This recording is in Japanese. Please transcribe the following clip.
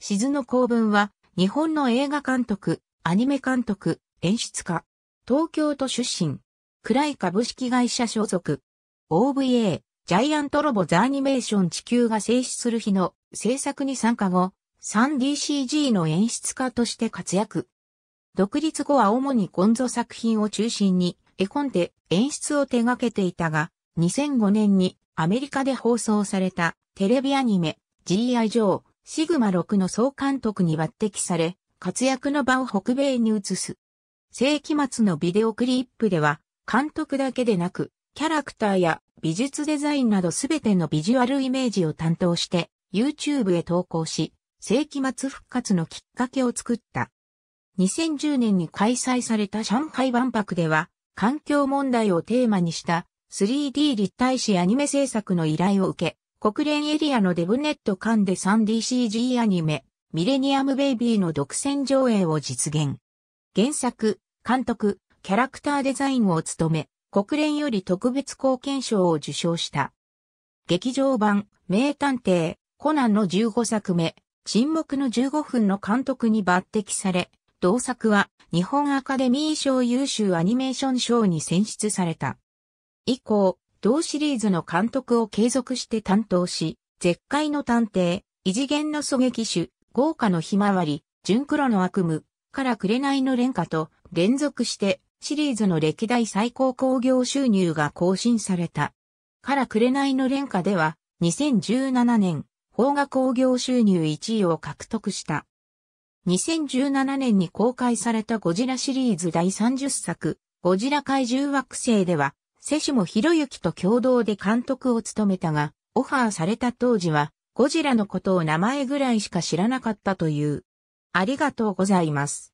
静の公文は、日本の映画監督、アニメ監督、演出家。東京都出身。暗い株式会社所属。OVA、ジャイアントロボザアニメーション地球が静止する日の制作に参加後、3DCG の演出家として活躍。独立後は主にコンゾ作品を中心に絵コンテ演出を手掛けていたが、2005年にアメリカで放送されたテレビアニメ GI 上シグマ6の総監督に抜擢され、活躍の場を北米に移す。世紀末のビデオクリップでは、監督だけでなく、キャラクターや美術デザインなどすべてのビジュアルイメージを担当して、YouTube へ投稿し、世紀末復活のきっかけを作った。2010年に開催された上海万博では、環境問題をテーマにした 3D 立体紙アニメ制作の依頼を受け、国連エリアのデブネット間で 3DCG アニメ、ミレニアムベイビーの独占上映を実現。原作、監督、キャラクターデザインを務め、国連より特別貢献賞を受賞した。劇場版、名探偵、コナンの15作目、沈黙の15分の監督に抜擢され、同作は日本アカデミー賞優秀アニメーション賞に選出された。以降、同シリーズの監督を継続して担当し、絶海の探偵、異次元の狙撃手、豪華のひまわり、純黒の悪夢、から紅の連歌と連続してシリーズの歴代最高興行収入が更新された。から紅の連歌では2017年、邦画興行収入1位を獲得した。2017年に公開されたゴジラシリーズ第30作、ゴジラ怪獣惑星では、瀬下博之と共同で監督を務めたが、オファーされた当時は、ゴジラのことを名前ぐらいしか知らなかったという。ありがとうございます。